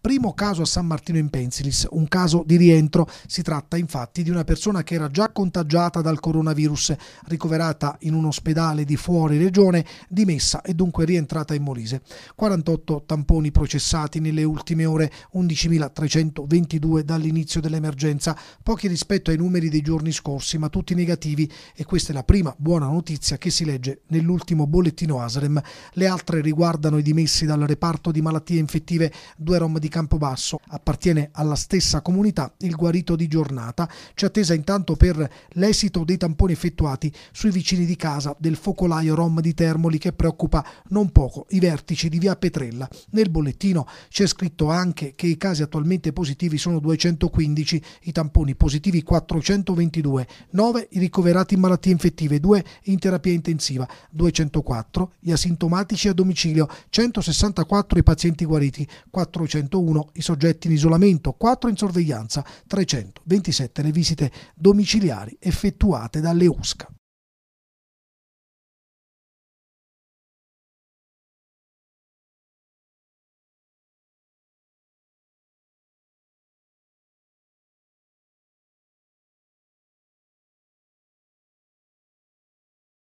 primo caso a San Martino in Pensilis, un caso di rientro. Si tratta infatti di una persona che era già contagiata dal coronavirus, ricoverata in un ospedale di fuori regione, dimessa e dunque rientrata in Molise. 48 tamponi processati nelle ultime ore, 11.322 dall'inizio dell'emergenza, pochi rispetto ai numeri dei giorni scorsi, ma tutti negativi e questa è la prima buona notizia che si legge nell'ultimo bollettino ASREM. Le altre riguardano i dimessi dal reparto di malattie infettive, due rom di Campobasso. Appartiene alla stessa comunità il guarito di giornata. Ci attesa intanto per l'esito dei tamponi effettuati sui vicini di casa del focolaio Rom di Termoli che preoccupa non poco i vertici di via Petrella. Nel bollettino c'è scritto anche che i casi attualmente positivi sono 215, i tamponi positivi 422, 9 i ricoverati in malattie infettive, 2 in terapia intensiva, 204 gli asintomatici a domicilio, 164 i pazienti guariti, 400 101 i soggetti in isolamento, 4 in sorveglianza, 327 le visite domiciliari effettuate dalle USCA.